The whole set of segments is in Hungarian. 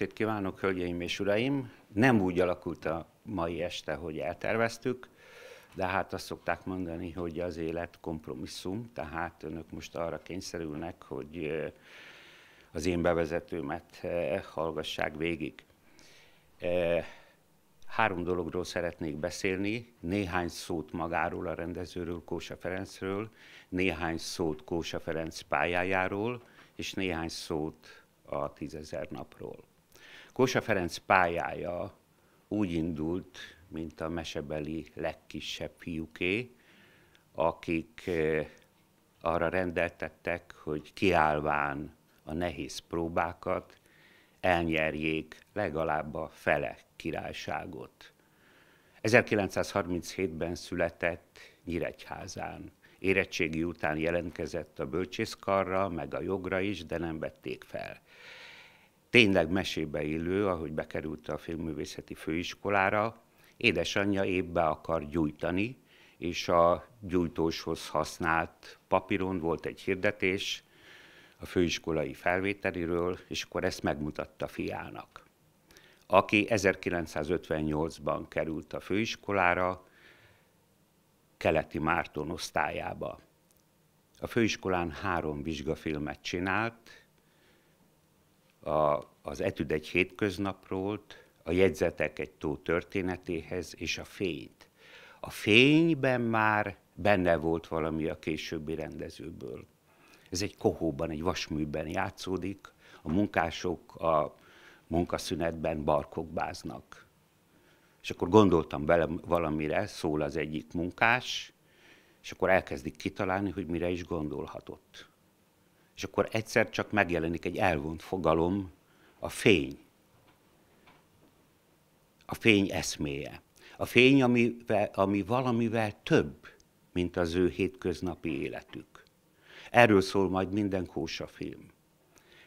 estét kívánok, hölgyeim és uraim! Nem úgy alakult a mai este, hogy elterveztük, de hát azt szokták mondani, hogy az élet kompromisszum, tehát önök most arra kényszerülnek, hogy az én bevezetőmet hallgassák végig. Három dologról szeretnék beszélni, néhány szót magáról, a rendezőről, Kósa Ferencről, néhány szót Kósa Ferenc pályájáról, és néhány szót a tízezer napról. Kósa Ferenc pályája úgy indult, mint a mesebeli legkisebb fiúké, akik eh, arra rendeltettek, hogy kiállván a nehéz próbákat elnyerjék legalább a fele királyságot. 1937-ben született Nyíregyházán. Érettségi után jelentkezett a bölcsészkarra, meg a jogra is, de nem vették fel tényleg mesébe élő, ahogy bekerült a filmművészeti főiskolára, édesanyja évbe akar gyújtani, és a gyújtóshoz használt papíron volt egy hirdetés a főiskolai felvételiről, és akkor ezt megmutatta fiának. Aki 1958-ban került a főiskolára, Keleti Márton osztályába. A főiskolán három vizsgafilmet csinált, a, az etüd egy hétköznapról, a jegyzetek egy tó történetéhez, és a fényt. A fényben már benne volt valami a későbbi rendezőből. Ez egy kohóban, egy vasműben játszódik, a munkások a munkaszünetben barkokbáznak. És akkor gondoltam bele valamire, szól az egyik munkás, és akkor elkezdik kitalálni, hogy mire is gondolhatott és akkor egyszer csak megjelenik egy elvont fogalom, a fény. A fény eszméje. A fény, ami, ami valamivel több, mint az ő hétköznapi életük. Erről szól majd minden kósa film.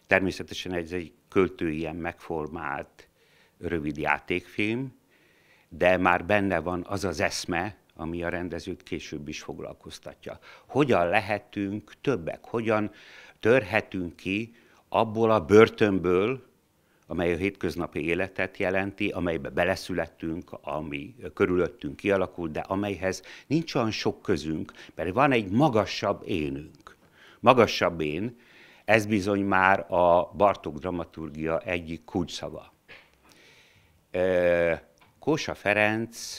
Természetesen ez egy költői ilyen megformált rövid játékfilm, de már benne van az az eszme, ami a rendezőt később is foglalkoztatja. Hogyan lehetünk többek? Hogyan törhetünk ki abból a börtönből, amely a hétköznapi életet jelenti, amelybe beleszülettünk, ami körülöttünk kialakult, de amelyhez nincs olyan sok közünk, mert van egy magasabb énünk. Magasabb én, ez bizony már a Bartók dramaturgia egyik kulcsszava. Kósa Ferenc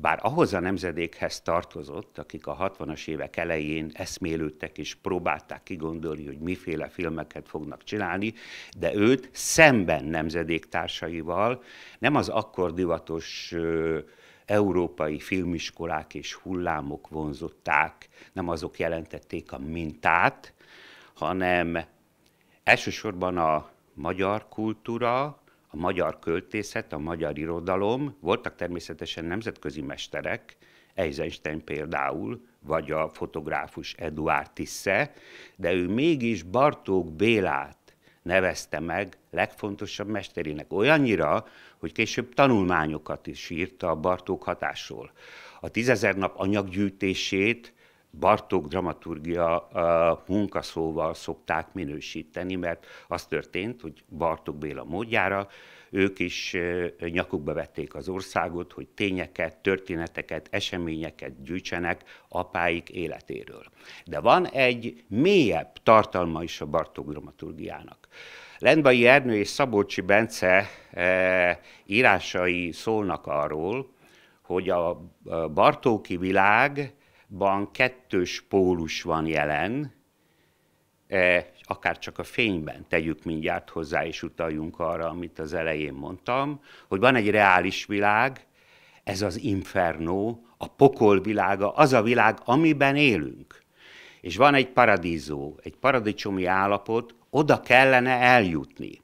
bár ahhoz a nemzedékhez tartozott, akik a 60-as évek elején eszmélődtek és próbálták kigondolni, hogy miféle filmeket fognak csinálni, de őt szemben nemzedéktársaival nem az akkor divatos ö, európai filmiskolák és hullámok vonzották, nem azok jelentették a mintát, hanem elsősorban a magyar kultúra, a magyar költészet, a magyar irodalom, voltak természetesen nemzetközi mesterek, Eisenstein például, vagy a fotográfus Eduard Tisse, de ő mégis Bartók Bélát nevezte meg legfontosabb mesterének, olyannyira, hogy később tanulmányokat is írta a Bartók hatásról. A tízezer nap anyaggyűjtését Bartók dramaturgia eh, munkaszóval szokták minősíteni, mert az történt, hogy Bartók Béla módjára ők is eh, nyakukba vették az országot, hogy tényeket, történeteket, eseményeket gyűjtsenek apáik életéről. De van egy mélyebb tartalma is a Bartók dramaturgiának. Lendvai Ernő és Szabolcsi Bence eh, írásai szólnak arról, hogy a bartóki világ ban kettős pólus van jelen, e, akár csak a fényben tegyük mindjárt hozzá, és utaljunk arra, amit az elején mondtam, hogy van egy reális világ, ez az inferno, a pokol világa, az a világ, amiben élünk. És van egy paradízó, egy paradicsomi állapot, oda kellene eljutni.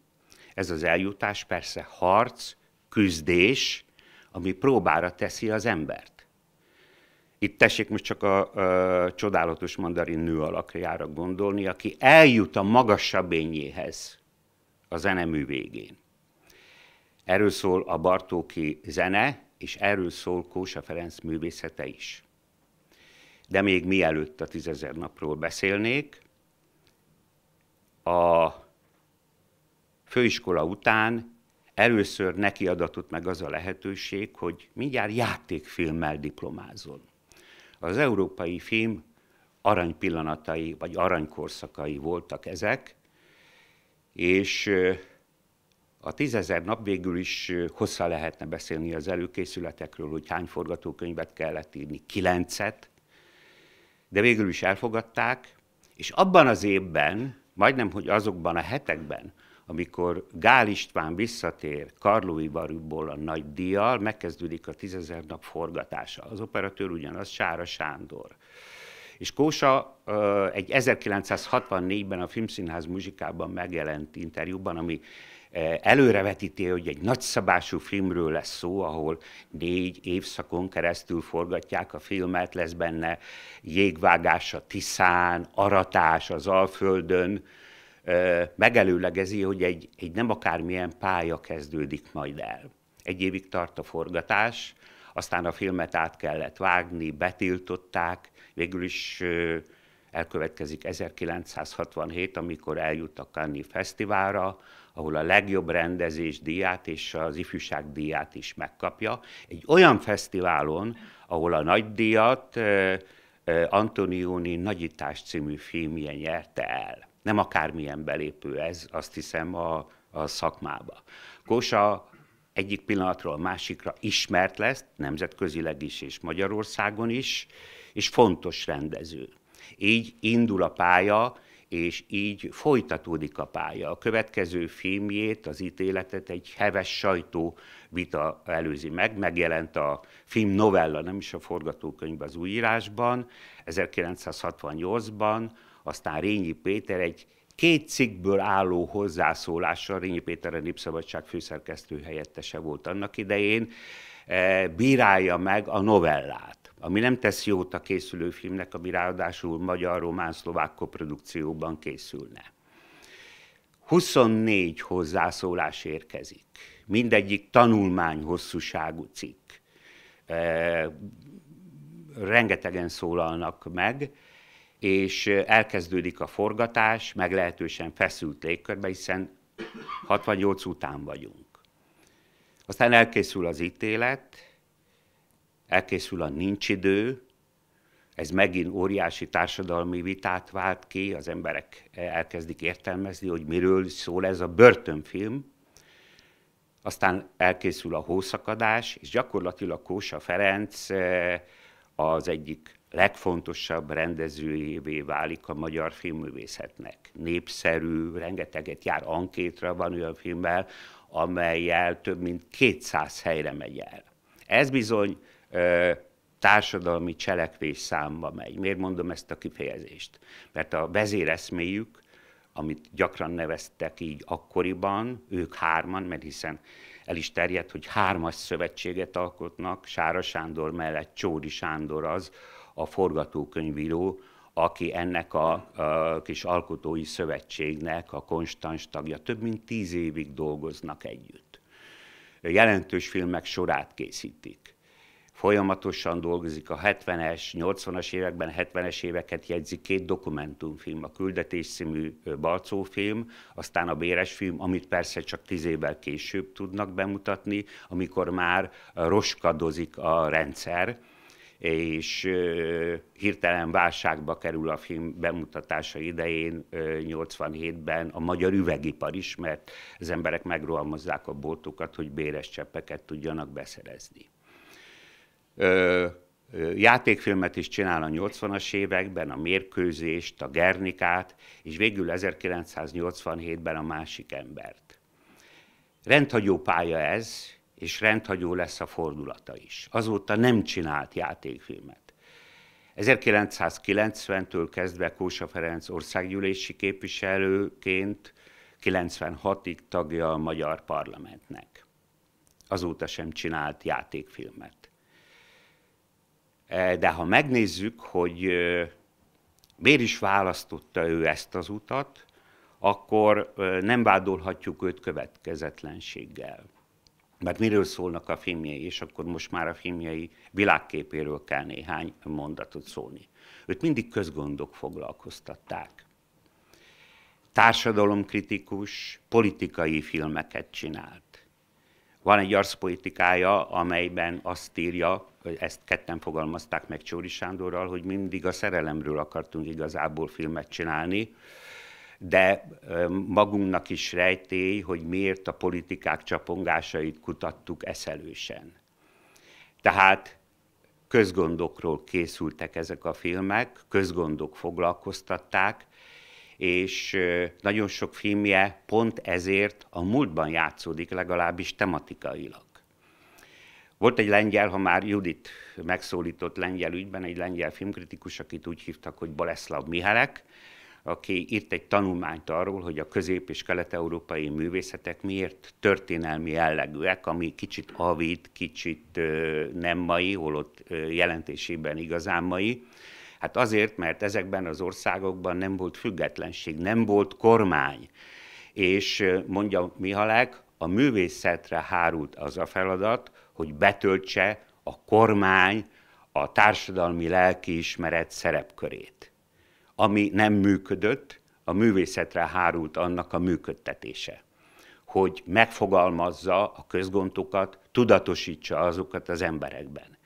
Ez az eljutás persze harc, küzdés, ami próbára teszi az embert. Itt tessék most csak a a csodálatos mandarin nő alakjára gondolni, aki eljut a magasabb ényéhez a zenemű végén. Erről szól a Bartóki zene, és erről szól Kósa Ferenc művészete is. De még mielőtt a tízezer napról beszélnék, a főiskola után először neki adatott meg az a lehetőség, hogy mindjárt játékfilmmel diplomázol. Az európai film aranypillanatai, vagy aranykorszakai voltak ezek, és a tízezer nap végül is hossza lehetne beszélni az előkészületekről, hogy hány forgatókönyvet kellett írni, kilencet, de végül is elfogadták, és abban az évben, majdnem, hogy azokban a hetekben, amikor Gál István visszatér Karlói Barúból a nagy díjjal, megkezdődik a tízezer nap forgatása. Az operatőr ugyanaz, Sára Sándor. És Kósa egy 1964-ben a Filmszínház muzsikában megjelent interjúban, ami előrevetíti, hogy egy nagyszabású filmről lesz szó, ahol négy évszakon keresztül forgatják a filmet, lesz benne jégvágás a Tiszán, aratás az Alföldön, megelőlegezi, hogy egy, egy nem akármilyen pálya kezdődik majd el. Egy évig tart a forgatás, aztán a filmet át kellett vágni, betiltották, végül is elkövetkezik 1967, amikor eljut a Cannes Fesztiválra, ahol a legjobb rendezés díját és az ifjúság díját is megkapja. Egy olyan fesztiválon, ahol a nagy díjat Antonioni Nagyítás című filmje nyerte el nem akármilyen belépő ez, azt hiszem, a, a szakmába. Kósa egyik pillanatról másikra ismert lesz, nemzetközileg is és Magyarországon is, és fontos rendező. Így indul a pálya, és így folytatódik a pálya. A következő filmjét, az ítéletet egy heves sajtó vita előzi meg, megjelent a film novella, nem is a forgatókönyv az újírásban, 1968-ban aztán Rényi Péter egy két cikkből álló hozzászólással, Rényi Péter a Népszabadság főszerkesztő helyettese volt annak idején, e, bírálja meg a novellát ami nem tesz jót a készülő filmnek, ami ráadásul magyar, román, szlovák koprodukcióban készülne. 24 hozzászólás érkezik. Mindegyik tanulmány hosszúságú cikk. E, rengetegen szólalnak meg, és elkezdődik a forgatás, meglehetősen feszült légkörbe, hiszen 68 után vagyunk. Aztán elkészül az ítélet, elkészül a nincs idő, ez megint óriási társadalmi vitát vált ki, az emberek elkezdik értelmezni, hogy miről szól ez a börtönfilm. Aztán elkészül a hószakadás, és gyakorlatilag Kósa Ferenc az egyik legfontosabb rendezőjévé válik a magyar filmművészetnek. Népszerű, rengeteget jár ankétra, van olyan filmmel, amelyel több mint 200 helyre megy el. Ez bizony ö, társadalmi cselekvés számba megy. Miért mondom ezt a kifejezést? Mert a vezéreszméjük, amit gyakran neveztek így akkoriban, ők hárman, mert hiszen el is terjedt, hogy hármas szövetséget alkotnak, Sára Sándor mellett Csódi Sándor az, a forgatókönyvíró, aki ennek a, a kis alkotói szövetségnek a konstans tagja. Több mint tíz évig dolgoznak együtt. Jelentős filmek sorát készítik. Folyamatosan dolgozik a 70-es, 80-as években, 70-es éveket jegyzik két dokumentumfilm, a Küldetés című Balcó film, aztán a Béres film, amit persze csak tíz évvel később tudnak bemutatni, amikor már roskadozik a rendszer, és hirtelen válságba kerül a film bemutatása idején 87-ben a magyar üvegipar is, mert az emberek megrohamozzák a boltokat, hogy béres cseppeket tudjanak beszerezni. Játékfilmet is csinál a 80-as években, a mérkőzést, a Gernikát, és végül 1987-ben a másik embert. Rendhagyó pálya ez, és rendhagyó lesz a fordulata is. Azóta nem csinált játékfilmet. 1990-től kezdve Kósa Ferenc országgyűlési képviselőként 96-ig tagja a magyar parlamentnek. Azóta sem csinált játékfilmet. Eh, de ha megnézzük, hogy miért is választotta ő ezt az utat, akkor nem vádolhatjuk őt következetlenséggel mert miről szólnak a filmjei, és akkor most már a filmjei világképéről kell néhány mondatot szólni. Őt mindig közgondok foglalkoztatták. Társadalomkritikus, politikai filmeket csinált. Van egy arszpolitikája, amelyben azt írja, hogy ezt ketten fogalmazták meg Csóri Sándorral, hogy mindig a szerelemről akartunk igazából filmet csinálni, de magunknak is rejtély, hogy miért a politikák csapongásait kutattuk eszelősen. Tehát közgondokról készültek ezek a filmek, közgondok foglalkoztatták, és nagyon sok filmje pont ezért a múltban játszódik, legalábbis tematikailag. Volt egy lengyel, ha már Judit megszólított lengyel ügyben, egy lengyel filmkritikus, akit úgy hívtak, hogy Boleszlav Mihelek, aki írt egy tanulmányt arról, hogy a közép- és kelet-európai művészetek miért történelmi jellegűek, ami kicsit avid, kicsit nem mai, holott jelentésében igazán mai. Hát azért, mert ezekben az országokban nem volt függetlenség, nem volt kormány. És mondja Mihalek, a művészetre hárult az a feladat, hogy betöltse a kormány a társadalmi lelkiismeret szerepkörét ami nem működött, a művészetre hárult annak a működtetése, hogy megfogalmazza a közgontokat, tudatosítsa azokat az emberekben.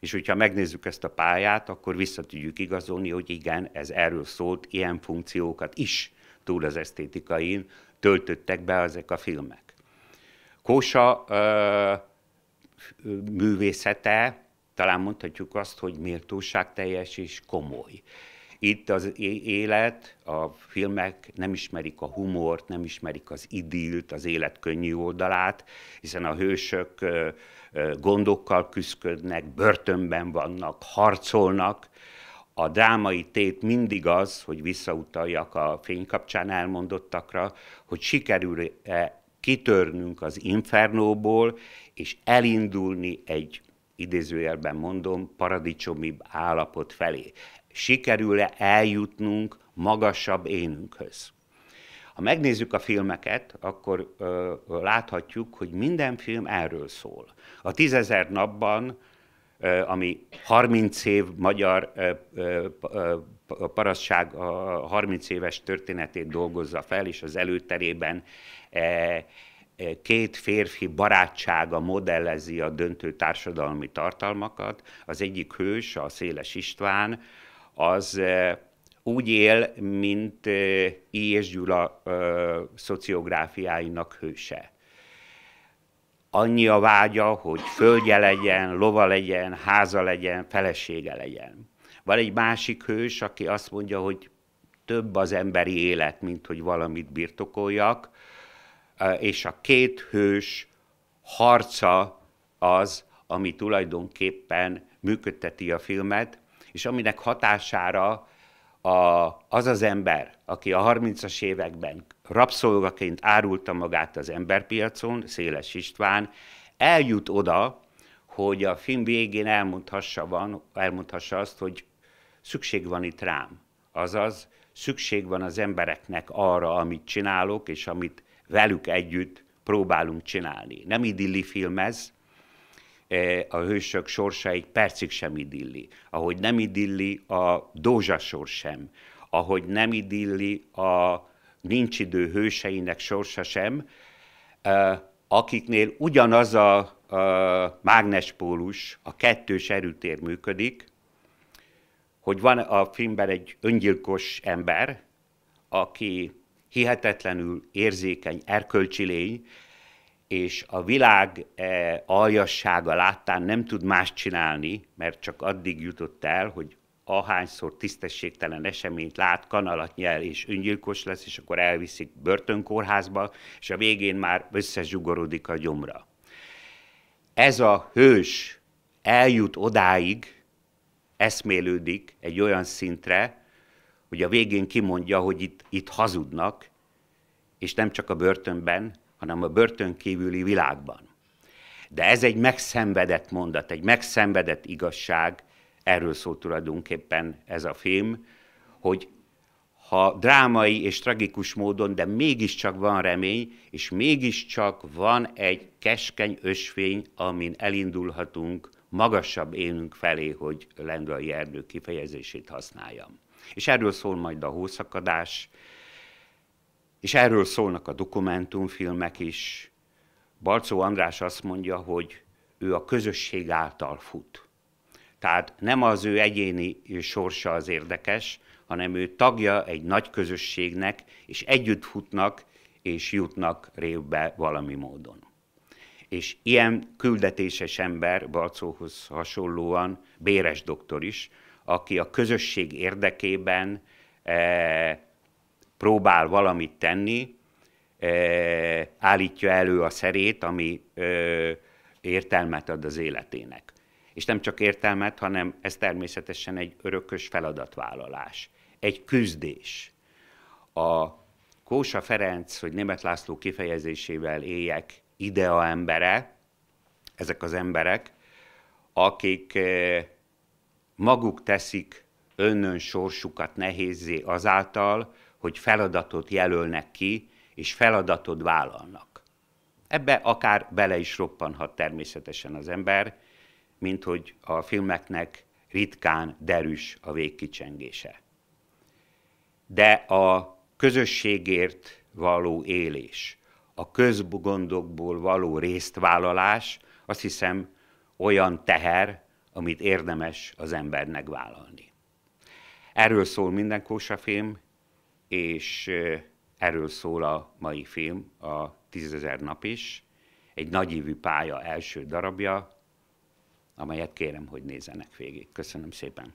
És hogyha megnézzük ezt a pályát, akkor vissza tudjuk igazolni, hogy igen, ez erről szólt, ilyen funkciókat is túl az esztétikain töltöttek be ezek a filmek. Kósa ö, művészete, talán mondhatjuk azt, hogy teljes és komoly. Itt az élet, a filmek nem ismerik a humort, nem ismerik az idilt, az élet könnyű oldalát, hiszen a hősök gondokkal küzdködnek, börtönben vannak, harcolnak. A drámai tét mindig az, hogy visszautaljak a fénykapcsán elmondottakra, hogy sikerül-e kitörnünk az infernóból, és elindulni egy idézőjelben mondom, paradicsomibb állapot felé sikerül-e eljutnunk magasabb énünkhöz. Ha megnézzük a filmeket, akkor ö, láthatjuk, hogy minden film erről szól. A tízezer napban, ö, ami 30 év magyar ö, ö, parasztság a 30 éves történetét dolgozza fel, és az előterében e, e, két férfi barátsága modellezi a döntő társadalmi tartalmakat. Az egyik hős, a Széles István, az eh, úgy él, mint eh, I. és Gyula eh, szociográfiáinak hőse. Annyi a vágya, hogy földje legyen, lova legyen, háza legyen, felesége legyen. Van egy másik hős, aki azt mondja, hogy több az emberi élet, mint hogy valamit birtokoljak, és a két hős harca az, ami tulajdonképpen működteti a filmet, és aminek hatására a, az az ember, aki a 30-as években rabszolgaként árulta magát az emberpiacon, Széles István, eljut oda, hogy a film végén elmondhassa, van, elmondhassa azt, hogy szükség van itt rám. Azaz, szükség van az embereknek arra, amit csinálok, és amit velük együtt próbálunk csinálni. Nem idilli film ez, E, a hősök sorsáig percig sem idilli. Ahogy nem idilli a sor sem. Ahogy nem idilli a nincs idő hőseinek sorsa sem, e, akiknél ugyanaz a, a mágnespólus, a kettős erőtér működik, hogy van a filmben egy öngyilkos ember, aki hihetetlenül érzékeny, erkölcsi lény, és a világ e, aljassága láttán nem tud más csinálni, mert csak addig jutott el, hogy ahányszor tisztességtelen eseményt lát, kanalat nyel és öngyilkos lesz, és akkor elviszik börtönkórházba, és a végén már összezsugorodik a gyomra. Ez a hős eljut odáig, eszmélődik egy olyan szintre, hogy a végén kimondja, hogy itt, itt hazudnak, és nem csak a börtönben, hanem a börtönkívüli világban. De ez egy megszenvedett mondat, egy megszenvedett igazság, erről szól tulajdonképpen ez a film, hogy ha drámai és tragikus módon, de mégiscsak van remény, és mégiscsak van egy keskeny ösvény, amin elindulhatunk magasabb élünk felé, hogy lendvai erdő kifejezését használjam. És erről szól majd a hószakadás, és erről szólnak a dokumentumfilmek is. Balcó András azt mondja, hogy ő a közösség által fut. Tehát nem az ő egyéni sorsa az érdekes, hanem ő tagja egy nagy közösségnek, és együtt futnak, és jutnak révbe valami módon. És ilyen küldetéses ember, Balcóhoz hasonlóan, Béres doktor is, aki a közösség érdekében eh, próbál valamit tenni, eh, állítja elő a szerét, ami értelmet ad az életének. És nem csak értelmet, hanem ez természetesen egy örökös feladatvállalás, egy küzdés. A Kósa Ferenc, hogy német László kifejezésével éljek, idea embere, ezek az emberek, akik eh, maguk teszik önnön sorsukat nehézé azáltal, hogy feladatot jelölnek ki, és feladatot vállalnak. Ebbe akár bele is roppanhat természetesen az ember, mint hogy a filmeknek ritkán derűs a végkicsengése. De a közösségért való élés, a közgondokból való résztvállalás, azt hiszem olyan teher, amit érdemes az embernek vállalni. Erről szól minden kósafilm, és erről szól a mai film, a Tízezer nap is, egy nagyívű pálya első darabja, amelyet kérem, hogy nézzenek végig. Köszönöm szépen!